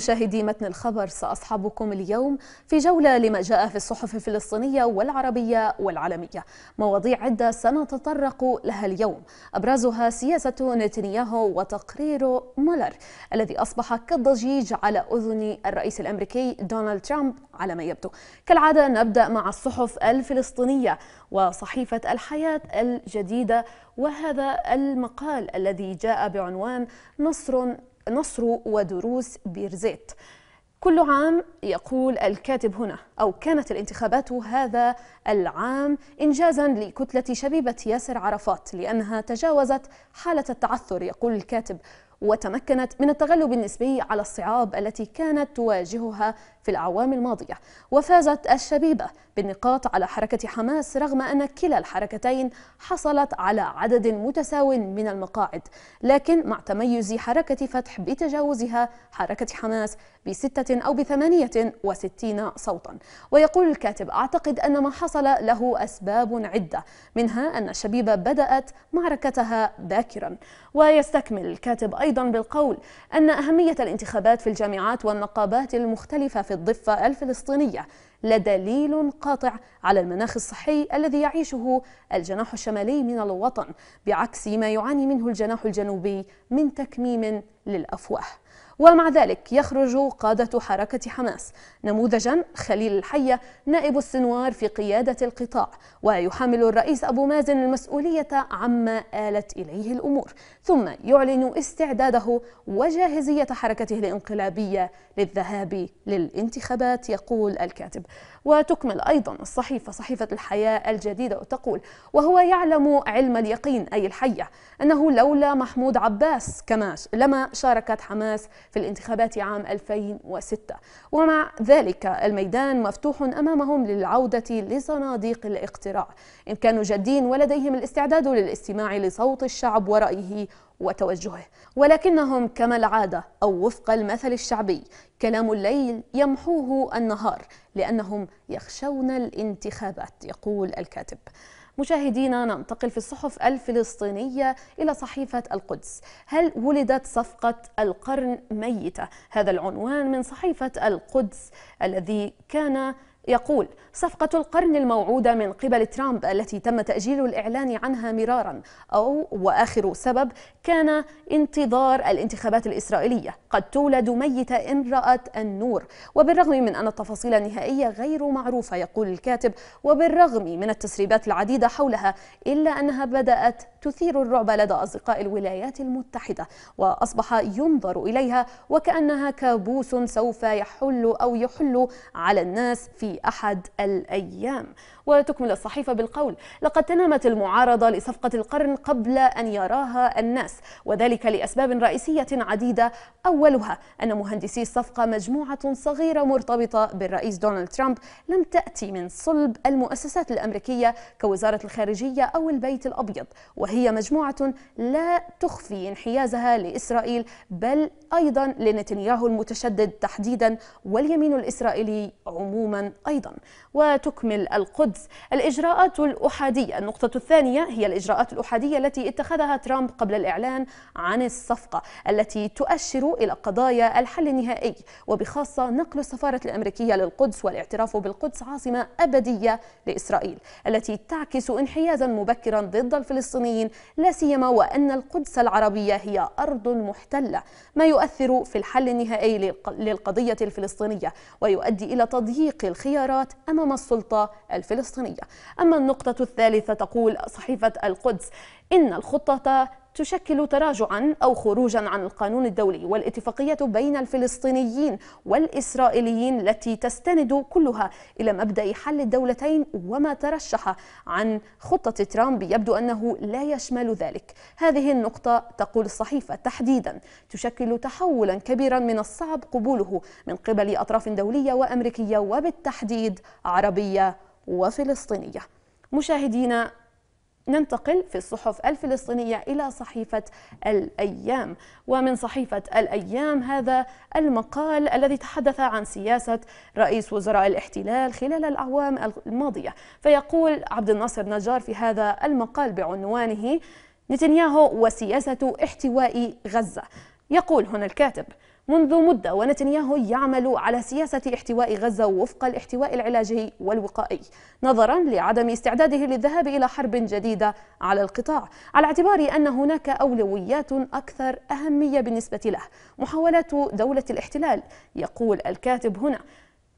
مشاهدي متن الخبر سأصحبكم اليوم في جولة لما جاء في الصحف الفلسطينية والعربية والعالمية مواضيع عدة سنتطرق لها اليوم أبرزها سياسة نتنياهو وتقرير مولر الذي أصبح كالضجيج على أذن الرئيس الأمريكي دونالد ترامب على ما يبدو كالعادة نبدأ مع الصحف الفلسطينية وصحيفة الحياة الجديدة وهذا المقال الذي جاء بعنوان نصر نصر ودروس بيرزيت كل عام يقول الكاتب هنا أو كانت الانتخابات هذا العام إنجازا لكتلة شبيبة ياسر عرفات لأنها تجاوزت حالة التعثر يقول الكاتب وتمكنت من التغلب النسبي على الصعاب التي كانت تواجهها في الأعوام الماضية وفازت الشبيبة بالنقاط على حركة حماس رغم أن كلا الحركتين حصلت على عدد متساو من المقاعد لكن مع تميز حركة فتح بتجاوزها حركة حماس بستة أو بثمانية وستين صوتا ويقول الكاتب أعتقد أن ما حصل له أسباب عدة منها أن الشبيبة بدأت معركتها باكرا ويستكمل الكاتب أيضا بالقول أن أهمية الانتخابات في الجامعات والنقابات المختلفة في الضفة الفلسطينية لدليل قاطع على المناخ الصحي الذي يعيشه الجناح الشمالي من الوطن بعكس ما يعاني منه الجناح الجنوبي من تكميم للأفواه ومع ذلك يخرج قادة حركة حماس نموذجا خليل الحية نائب السنوار في قيادة القطاع ويحمل الرئيس أبو مازن المسؤولية عما آلت إليه الأمور ثم يعلن استعداده وجاهزية حركته الانقلابية للذهاب للانتخابات يقول الكاتب وتكمل أيضا الصحيفة صحيفة الحياة الجديدة وتقول وهو يعلم علم اليقين أي الحية أنه لولا محمود عباس كما لما شاركت حماس في الانتخابات عام 2006 ومع ذلك الميدان مفتوح أمامهم للعودة لصناديق الاقتراع إن كانوا جادين ولديهم الاستعداد للاستماع لصوت الشعب ورأيه وتوجهه ولكنهم كما العادة أو وفق المثل الشعبي كلام الليل يمحوه النهار لأنهم يخشون الانتخابات يقول الكاتب مشاهدينا ننتقل في الصحف الفلسطينية إلى صحيفة القدس هل ولدت صفقة القرن ميتة؟ هذا العنوان من صحيفة القدس الذي كان يقول صفقة القرن الموعودة من قبل ترامب التي تم تأجيل الإعلان عنها مرارا أو وآخر سبب كان انتظار الانتخابات الإسرائيلية قد تولد ميتة إن رأت النور وبالرغم من أن التفاصيل النهائية غير معروفة يقول الكاتب وبالرغم من التسريبات العديدة حولها إلا أنها بدأت تثير الرعب لدى أصدقاء الولايات المتحدة وأصبح ينظر إليها وكأنها كابوس سوف يحل أو يحل على الناس في في أحد الأيام وتكمل الصحيفة بالقول لقد تنامت المعارضة لصفقة القرن قبل أن يراها الناس وذلك لأسباب رئيسية عديدة أولها أن مهندسي الصفقة مجموعة صغيرة مرتبطة بالرئيس دونالد ترامب لم تأتي من صلب المؤسسات الأمريكية كوزارة الخارجية أو البيت الأبيض وهي مجموعة لا تخفي انحيازها لإسرائيل بل أيضا لنتنياهو المتشدد تحديدا واليمين الإسرائيلي عموما أيضا وتكمل القدس القدس الإجراءات الأحادية النقطة الثانية هي الإجراءات الأحادية التي اتخذها ترامب قبل الإعلان عن الصفقة التي تؤشر إلى قضايا الحل النهائي وبخاصة نقل السفارة الأمريكية للقدس والاعتراف بالقدس عاصمة أبدية لإسرائيل التي تعكس انحيازا مبكرا ضد الفلسطينيين لا سيما وأن القدس العربية هي أرض محتلة ما يؤثر في الحل النهائي للقضية الفلسطينية ويؤدي إلى تضييق الخيارات أمام السلطة الفلسطينية الفلسطينية أما النقطة الثالثة تقول صحيفة القدس إن الخطة تشكل تراجعا او خروجا عن القانون الدولي والاتفاقيه بين الفلسطينيين والاسرائيليين التي تستند كلها الى مبدا حل الدولتين وما ترشح عن خطه ترامب يبدو انه لا يشمل ذلك. هذه النقطه تقول الصحيفه تحديدا تشكل تحولا كبيرا من الصعب قبوله من قبل اطراف دوليه وامريكيه وبالتحديد عربيه وفلسطينية مشاهدينا ننتقل في الصحف الفلسطينية إلى صحيفة الأيام ومن صحيفة الأيام هذا المقال الذي تحدث عن سياسة رئيس وزراء الاحتلال خلال الأعوام الماضية فيقول عبد الناصر نجار في هذا المقال بعنوانه نتنياهو وسياسة احتواء غزة يقول هنا الكاتب منذ مدة ونتنياهو يعمل على سياسة احتواء غزة وفق الاحتواء العلاجي والوقائي نظرا لعدم استعداده للذهاب إلى حرب جديدة على القطاع على اعتبار أن هناك أولويات أكثر أهمية بالنسبة له محاولات دولة الاحتلال يقول الكاتب هنا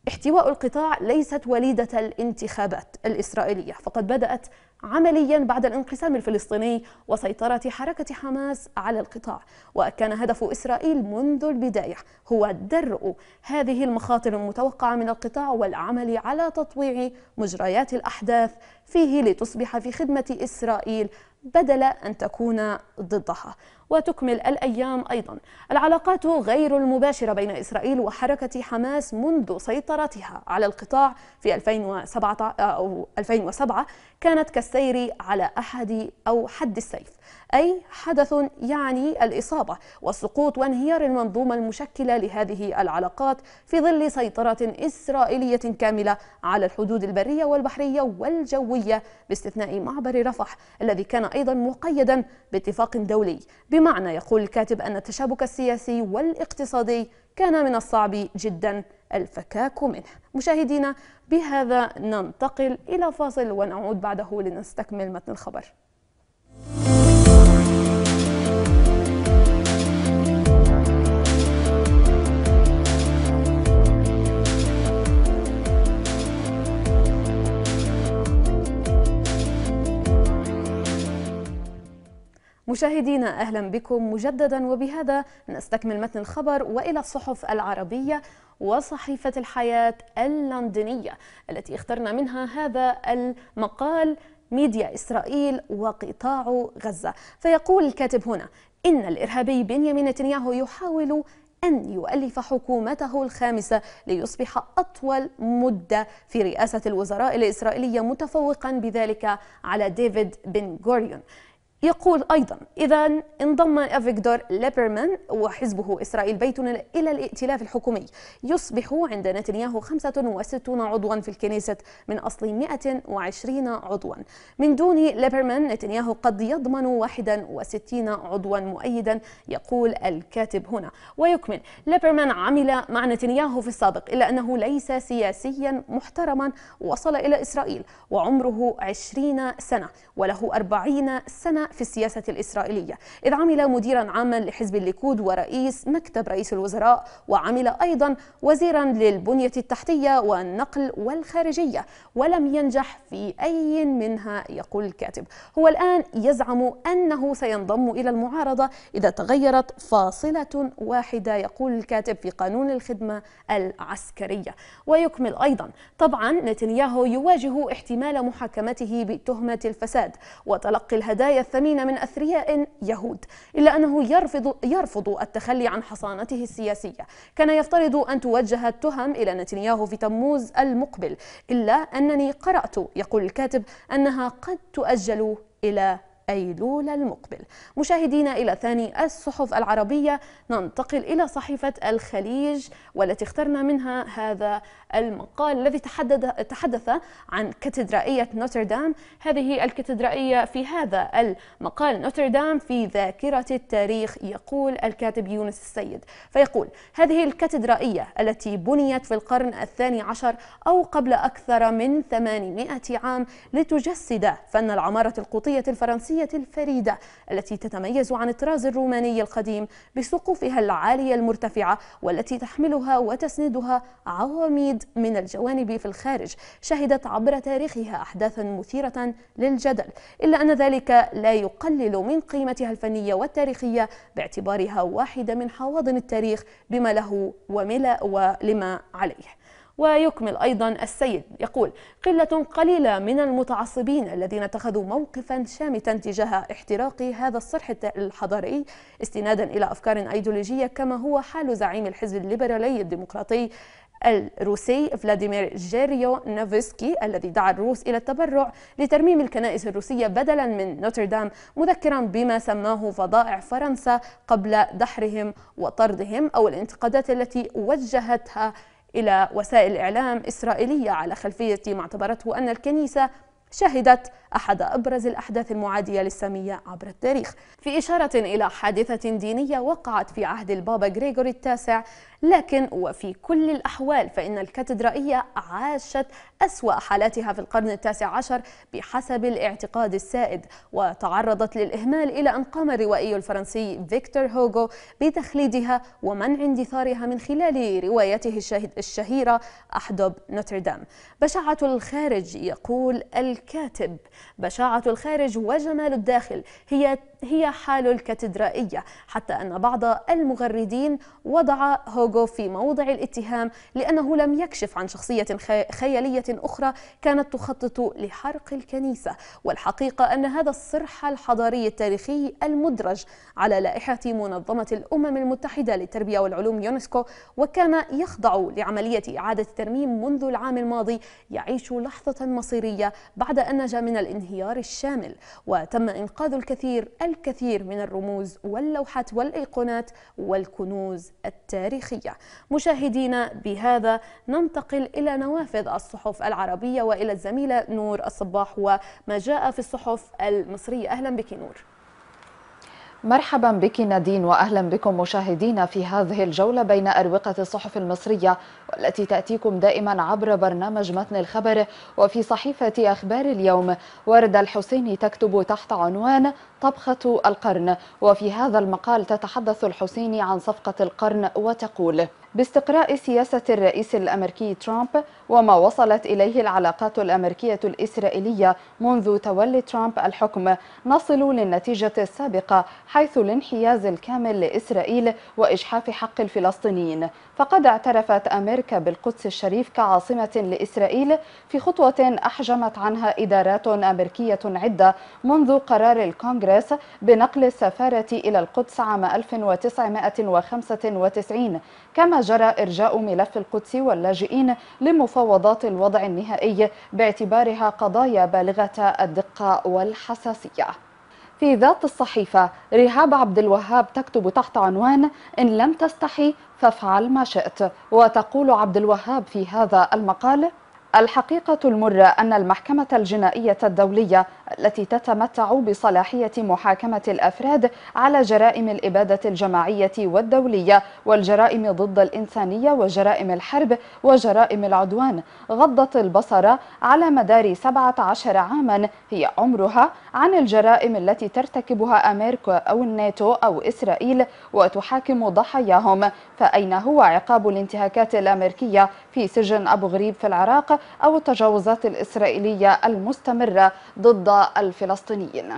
احتواء القطاع ليست وليدة الانتخابات الإسرائيلية فقد بدأت عمليا بعد الانقسام الفلسطيني وسيطرة حركة حماس على القطاع وكان هدف إسرائيل منذ البداية هو درء هذه المخاطر المتوقعة من القطاع والعمل على تطويع مجريات الأحداث فيه لتصبح في خدمة إسرائيل بدل أن تكون ضدها وتكمل الأيام أيضا العلاقات غير المباشرة بين إسرائيل وحركة حماس منذ سيطرتها على القطاع في 2007 كانت كالسير على أحد أو حد السيف أي حدث يعني الإصابة وسقوط وانهيار المنظومة المشكلة لهذه العلاقات في ظل سيطرة إسرائيلية كاملة على الحدود البرية والبحرية والجوية باستثناء معبر رفح الذي كان أيضا مقيدا باتفاق دولي بمعنى يقول الكاتب أن التشابك السياسي والاقتصادي كان من الصعب جدا الفكاك منه مشاهدينا بهذا ننتقل إلى فاصل ونعود بعده لنستكمل متن الخبر مشاهدينا اهلا بكم مجددا وبهذا نستكمل متن الخبر والى الصحف العربيه وصحيفه الحياه اللندنيه التي اخترنا منها هذا المقال ميديا اسرائيل وقطاع غزه فيقول الكاتب هنا ان الارهابي بنيامين نتنياهو يحاول أن يؤلف حكومته الخامسة ليصبح أطول مدة في رئاسة الوزراء الإسرائيلية متفوقا بذلك على ديفيد بن غوريون يقول أيضا إذا انضم أفيغدور ليبرمان وحزبه إسرائيل بيتنا إلى الائتلاف الحكومي يصبح عند نتنياهو 65 عضوا في الكنيسة من أصل 120 عضوا من دون ليبرمان نتنياهو قد يضمن 61 عضوا مؤيدا يقول الكاتب هنا ويكمل ليبرمان عمل مع نتنياهو في السابق إلا أنه ليس سياسيا محترما وصل إلى إسرائيل وعمره 20 سنة وله 40 سنة في السياسة الإسرائيلية إذ عمل مديرا عاما لحزب الليكود ورئيس مكتب رئيس الوزراء وعمل أيضا وزيرا للبنية التحتية والنقل والخارجية ولم ينجح في أي منها يقول الكاتب هو الآن يزعم أنه سينضم إلى المعارضة إذا تغيرت فاصلة واحدة يقول الكاتب في قانون الخدمة العسكرية ويكمل أيضا طبعا نتنياهو يواجه احتمال محاكمته بتهمة الفساد وتلقي الهدايا الثمينة العالمين من أثرياء يهود إلا أنه يرفض, يرفض التخلي عن حصانته السياسية كان يفترض أن توجه التهم إلى نتنياهو في تموز المقبل إلا أنني قرأت يقول الكاتب أنها قد تؤجل إلى أيلول المقبل مشاهدينا إلى ثاني الصحف العربية ننتقل إلى صحيفة الخليج والتي اخترنا منها هذا المقال الذي تحدث عن كاتدرائية نوتردام هذه الكاتدرائية في هذا المقال نوتردام في ذاكرة التاريخ يقول الكاتب يونس السيد فيقول هذه الكاتدرائية التي بنيت في القرن الثاني عشر أو قبل أكثر من 800 عام لتجسد فن العمارة القوطية الفرنسية الأثرية الفريدة التي تتميز عن الطراز الروماني القديم بسقوفها العالية المرتفعة والتي تحملها وتسندها عواميد من الجوانب في الخارج شهدت عبر تاريخها أحداثا مثيرة للجدل إلا أن ذلك لا يقلل من قيمتها الفنية والتاريخية باعتبارها واحدة من حواضن التاريخ بما له وملا ولما عليه ويكمل أيضا السيد يقول قلة قليلة من المتعصبين الذين اتخذوا موقفا شامتا تجاه احتراق هذا الصرح الحضاري استنادا إلى أفكار أيديولوجية كما هو حال زعيم الحزب الليبرالي الديمقراطي الروسي فلاديمير جيريو نافسكي الذي دعا الروس إلى التبرع لترميم الكنائس الروسية بدلا من نوتردام مذكرا بما سماه فضائع فرنسا قبل دحرهم وطردهم أو الانتقادات التي وجهتها إلى وسائل إعلام إسرائيلية على خلفية ما اعتبرته أن الكنيسة شهدت أحد أبرز الأحداث المعادية للسامية عبر التاريخ في إشارة إلى حادثة دينية وقعت في عهد البابا غريغوري التاسع لكن وفي كل الأحوال فإن الكاتدرائية عاشت أسوأ حالاتها في القرن التاسع عشر بحسب الاعتقاد السائد وتعرضت للإهمال إلى أن قام الروائي الفرنسي فيكتور هوغو بتخليدها ومنع اندثارها من خلال روايته الشهيرة أحدب نوتردام بشعة الخارج يقول الكاتب بشاعة الخارج وجمال الداخل هي هي حال الكاتدرائية حتى أن بعض المغردين وضع هوغو في موضع الاتهام لأنه لم يكشف عن شخصية خيالية أخرى كانت تخطط لحرق الكنيسة والحقيقة أن هذا الصرح الحضاري التاريخي المدرج على لائحة منظمة الأمم المتحدة للتربية والعلوم يونسكو وكان يخضع لعملية إعادة الترميم منذ العام الماضي يعيش لحظة مصيرية بعد أن نجا من الانهيار الشامل وتم إنقاذ الكثير الكثير من الرموز واللوحات والأيقونات والكنوز التاريخية مشاهدينا بهذا ننتقل إلى نوافذ الصحف العربية وإلى الزميلة نور الصباح وما جاء في الصحف المصرية أهلا بك نور مرحبا بك نادين واهلا بكم مشاهدينا في هذه الجوله بين اروقه الصحف المصريه والتي تاتيكم دائما عبر برنامج متن الخبر وفي صحيفه اخبار اليوم ورده الحسيني تكتب تحت عنوان طبخه القرن وفي هذا المقال تتحدث الحسيني عن صفقه القرن وتقول باستقراء سياسة الرئيس الأمريكي ترامب وما وصلت إليه العلاقات الأمريكية الإسرائيلية منذ تولي ترامب الحكم نصل للنتيجة السابقة حيث الانحياز الكامل لإسرائيل وإجحاف حق الفلسطينيين فقد اعترفت أمريكا بالقدس الشريف كعاصمة لإسرائيل في خطوة أحجمت عنها إدارات أمريكية عدة منذ قرار الكونغرس بنقل السفارة إلى القدس عام 1995 كما جرى إرجاء ملف القدس واللاجئين لمفاوضات الوضع النهائي باعتبارها قضايا بالغة الدقة والحساسية في ذات الصحيفة رهاب عبد الوهاب تكتب تحت عنوان إن لم تستحي فافعل ما شئت وتقول عبد الوهاب في هذا المقال الحقيقة المرة أن المحكمة الجنائية الدولية التي تتمتع بصلاحية محاكمة الأفراد على جرائم الإبادة الجماعية والدولية والجرائم ضد الإنسانية وجرائم الحرب وجرائم العدوان غضت البصر على مدار 17 عاما هي عمرها عن الجرائم التي ترتكبها أمريكا أو الناتو أو إسرائيل وتحاكم ضحاياهم فأين هو عقاب الانتهاكات الأمريكية في سجن أبو غريب في العراق أو التجاوزات الإسرائيلية المستمرة ضد الفلسطينيين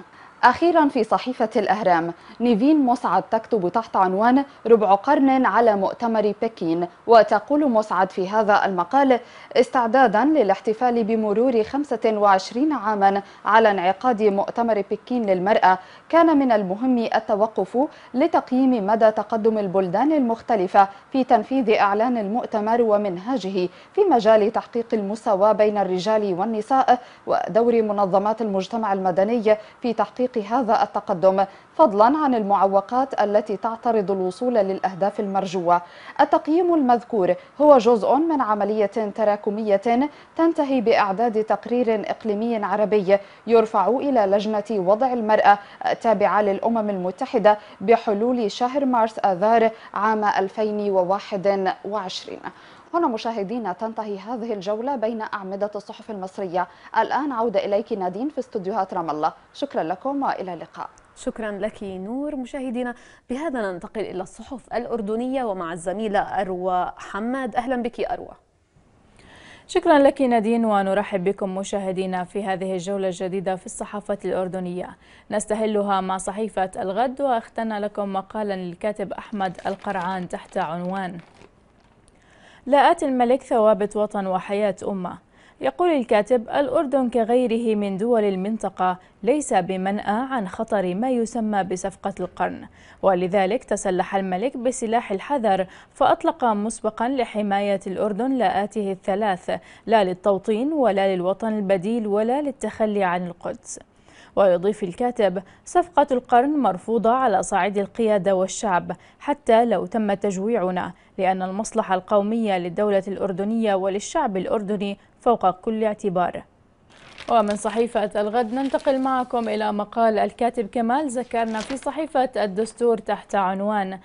أخيرا في صحيفة الأهرام نيفين مسعد تكتب تحت عنوان ربع قرن على مؤتمر بكين وتقول مسعد في هذا المقال استعدادا للاحتفال بمرور 25 عاما على انعقاد مؤتمر بكين للمرأة كان من المهم التوقف لتقييم مدى تقدم البلدان المختلفة في تنفيذ إعلان المؤتمر ومنهاجه في مجال تحقيق المساواة بين الرجال والنساء ودور منظمات المجتمع المدني في تحقيق تحقيق هذا التقدم فضلا عن المعوقات التي تعترض الوصول للأهداف المرجوة التقييم المذكور هو جزء من عملية تراكمية تنتهي بإعداد تقرير إقليمي عربي يرفع إلى لجنة وضع المرأة التابعة للأمم المتحدة بحلول شهر مارس آذار عام 2021 هنا مشاهدينا تنتهي هذه الجولة بين أعمدة الصحف المصرية الآن عودة إليك نادين في استوديوهات رام الله شكرا لكم وإلى اللقاء شكرا لك نور مشاهدينا بهذا ننتقل إلى الصحف الأردنية ومع الزميلة أروى حماد أهلا بك أروى شكرا لك نادين ونرحب بكم مشاهدينا في هذه الجولة الجديدة في الصحافة الأردنية نستهلها مع صحيفة الغد واخترنا لكم مقالا للكاتب أحمد القرعان تحت عنوان لاءت الملك ثوابت وطن وحياة أمة يقول الكاتب الأردن كغيره من دول المنطقة ليس بمنأى عن خطر ما يسمى بصفقة القرن ولذلك تسلح الملك بسلاح الحذر فأطلق مسبقا لحماية الأردن لآته الثلاث لا للتوطين ولا للوطن البديل ولا للتخلي عن القدس ويضيف الكاتب صفقة القرن مرفوضة على صعيد القيادة والشعب حتى لو تم تجويعنا لأن المصلحة القومية للدولة الأردنية وللشعب الأردني فوق كل اعتبار ومن صحيفة الغد ننتقل معكم إلى مقال الكاتب كمال زكرنا في صحيفة الدستور تحت عنوان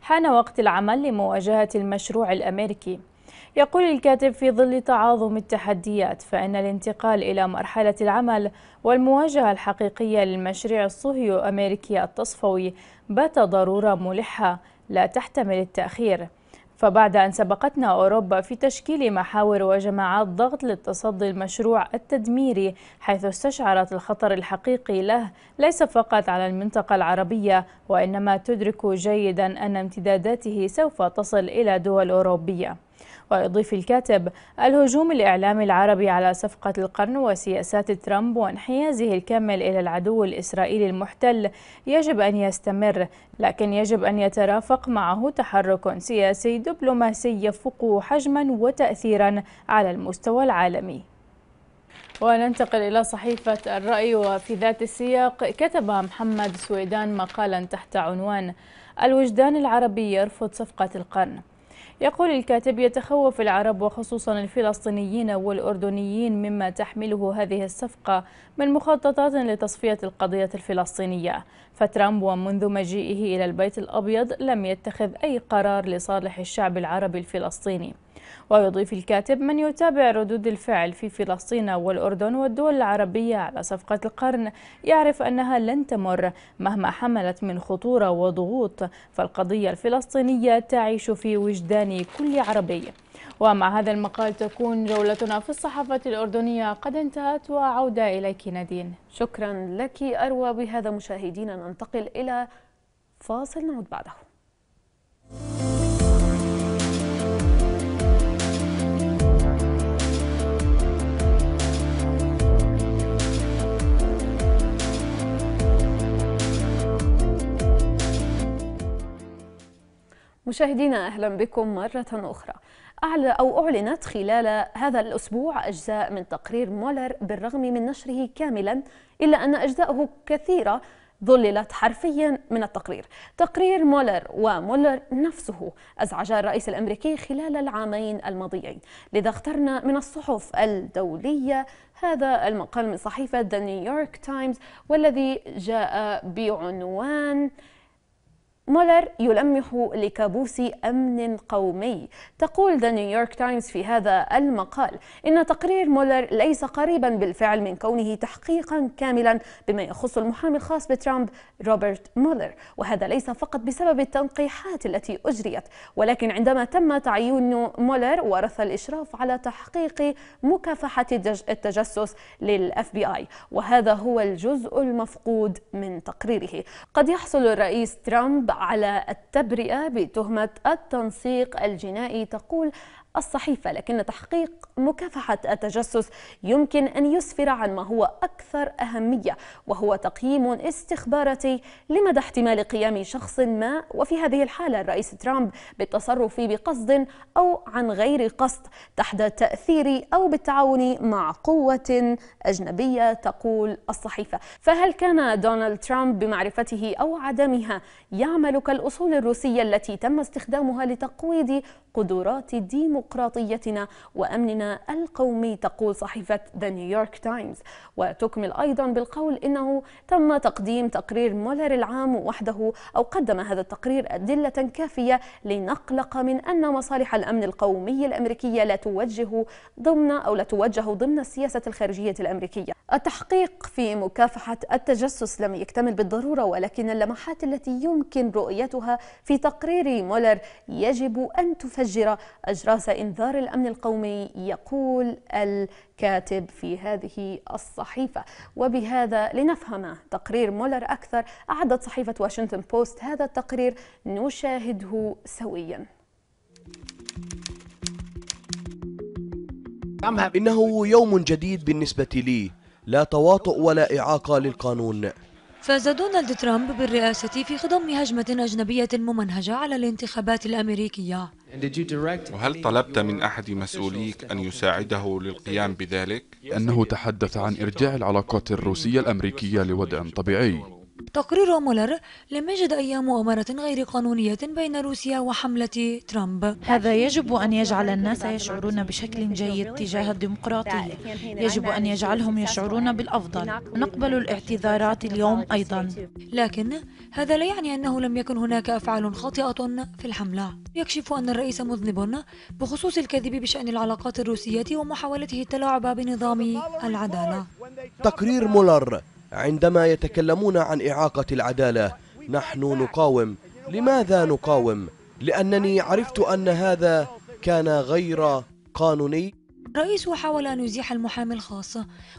حان وقت العمل لمواجهة المشروع الأمريكي يقول الكاتب في ظل تعاظم التحديات فإن الانتقال إلى مرحلة العمل والمواجهة الحقيقية للمشروع الصهيو أمريكي التصفوي بات ضرورة ملحة لا تحتمل التأخير فبعد أن سبقتنا أوروبا في تشكيل محاور وجماعات ضغط للتصدي المشروع التدميري حيث استشعرت الخطر الحقيقي له ليس فقط على المنطقة العربية وإنما تدرك جيدا أن امتداداته سوف تصل إلى دول أوروبية ويضيف الكاتب الهجوم الإعلامي العربي على صفقة القرن وسياسات ترامب وانحيازه الكامل إلى العدو الإسرائيلي المحتل يجب أن يستمر لكن يجب أن يترافق معه تحرك سياسي دبلوماسي يفوق حجما وتأثيرا على المستوى العالمي وننتقل إلى صحيفة الرأي وفي ذات السياق كتب محمد سويدان مقالا تحت عنوان الوجدان العربي يرفض صفقة القرن يقول الكاتب يتخوف العرب وخصوصا الفلسطينيين والأردنيين مما تحمله هذه الصفقة من مخططات لتصفية القضية الفلسطينية فترامب ومنذ مجيئه إلى البيت الأبيض لم يتخذ أي قرار لصالح الشعب العربي الفلسطيني ويضيف الكاتب من يتابع ردود الفعل في فلسطين والأردن والدول العربية على صفقة القرن يعرف أنها لن تمر مهما حملت من خطورة وضغوط فالقضية الفلسطينية تعيش في وجدان كل عربي ومع هذا المقال تكون جولتنا في الصحافة الأردنية قد انتهت وعودة إليك نادين شكرا لك أروى بهذا مشاهدينا ننتقل إلى فاصل نعود بعده مشاهدينا أهلا بكم مرة أخرى أو أعلنت خلال هذا الأسبوع أجزاء من تقرير مولر بالرغم من نشره كاملا إلا أن أجزاءه كثيرة ظللت حرفيا من التقرير تقرير مولر ومولر نفسه أزعج الرئيس الأمريكي خلال العامين الماضيين لذا اخترنا من الصحف الدولية هذا المقال من صحيفة The New York Times والذي جاء بعنوان مولر يلمح لكابوس أمن قومي تقول ذا نيويورك تايمز في هذا المقال إن تقرير مولر ليس قريبا بالفعل من كونه تحقيقا كاملا بما يخص المحامي الخاص بترامب روبرت مولر وهذا ليس فقط بسبب التنقيحات التي أجريت ولكن عندما تم تعيين مولر ورث الإشراف على تحقيق مكافحة التجسس للأف بي آي وهذا هو الجزء المفقود من تقريره قد يحصل الرئيس ترامب على التبرئة بتهمة التنسيق الجنائي تقول الصحيفة لكن تحقيق مكافحة التجسس يمكن أن يسفر عن ما هو أكثر أهمية وهو تقييم استخباراتي لمدى احتمال قيام شخص ما وفي هذه الحالة الرئيس ترامب بالتصرف بقصد أو عن غير قصد تحت تأثير أو بالتعاون مع قوة أجنبية تقول الصحيفة فهل كان دونالد ترامب بمعرفته أو عدمها يعمل كالأصول الروسية التي تم استخدامها لتقويض قدرات الديمقراطية ديمقراطيتنا وأمننا القومي تقول صحيفة ذا نيويورك تايمز وتكمل أيضا بالقول إنه تم تقديم تقرير مولر العام وحده أو قدم هذا التقرير أدلة كافية لنقلق من أن مصالح الأمن القومي الأمريكية لا توجه ضمن أو لا توجه ضمن السياسة الخارجية الأمريكية التحقيق في مكافحة التجسس لم يكتمل بالضرورة ولكن اللمحات التي يمكن رؤيتها في تقرير مولر يجب أن تفجر أجراس رأس إنذار الأمن القومي يقول الكاتب في هذه الصحيفة وبهذا لنفهم تقرير مولر أكثر أعدت صحيفة واشنطن بوست هذا التقرير نشاهده سوياً نعم. إنه يوم جديد بالنسبة لي لا تواطؤ ولا إعاقة للقانون فاز دونالد ترامب بالرئاسة في خضم هجمة أجنبية ممنهجة على الانتخابات الأمريكية وهل طلبت من أحد مسؤوليك أن يساعده للقيام بذلك؟ أنه تحدث عن إرجاع العلاقات الروسية الأمريكية لوضع طبيعي تقرير مولر لم يجد أي مؤامرة غير قانونية بين روسيا وحملة ترامب هذا يجب أن يجعل الناس يشعرون بشكل جيد تجاه الديمقراطية يجب أن يجعلهم يشعرون بالأفضل نقبل الاعتذارات اليوم أيضا لكن هذا لا يعني أنه لم يكن هناك أفعال خاطئة في الحملة يكشف أن الرئيس مذنب بخصوص الكذب بشأن العلاقات الروسية ومحاولته التلاعب بنظام العدالة تقرير مولر عندما يتكلمون عن إعاقة العدالة نحن نقاوم لماذا نقاوم؟ لأنني عرفت أن هذا كان غير قانوني رئيسه حاول أن يزيح المحامي الخاص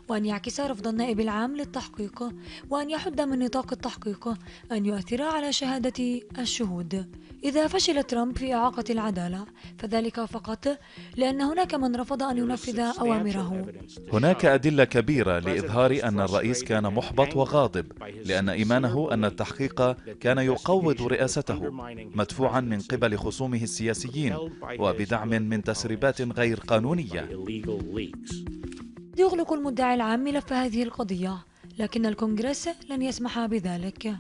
وأن يعكس رفض النائب العام للتحقيق وأن يحد من نطاق التحقيق أن يؤثر على شهادة الشهود إذا فشل ترامب في إعاقة العدالة فذلك فقط لأن هناك من رفض أن ينفذ أوامره هناك أدلة كبيرة لإظهار أن الرئيس كان محبط وغاضب لأن إيمانه أن التحقيق كان يقوض رئاسته مدفوعا من قبل خصومه السياسيين وبدعم من تسريبات غير قانونية illegal leaks. يغلق المدعي العام ملف هذه القضية لكن الكونغرس لن يسمح بذلك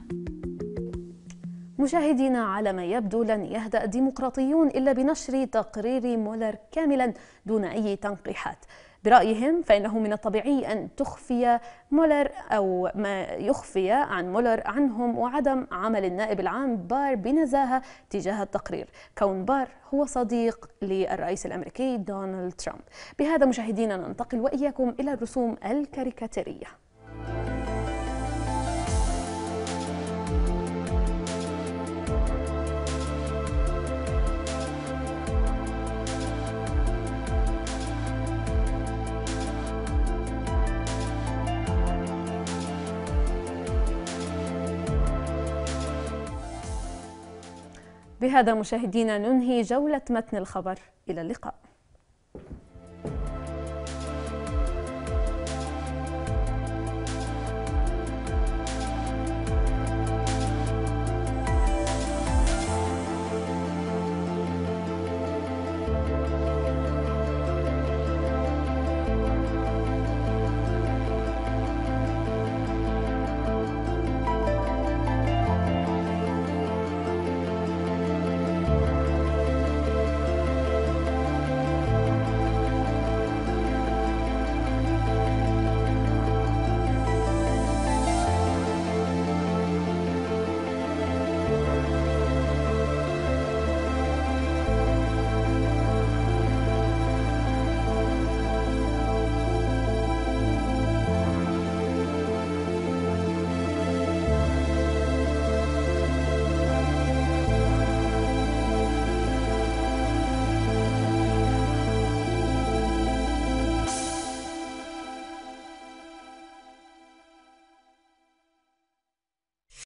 مشاهدينا على ما يبدو لن يهدأ الديمقراطيون إلا بنشر تقرير مولر كاملا دون أي تنقيحات برأيهم فإنه من الطبيعي أن تخفي مولر أو ما يخفي عن مولر عنهم وعدم عمل النائب العام بار بنزاهة تجاه التقرير كون بار هو صديق للرئيس الأمريكي دونالد ترامب بهذا مشاهدينا ننتقل وإياكم إلى الرسوم الكاريكاتيرية بهذا مشاهدينا ننهي جولة متن الخبر إلى اللقاء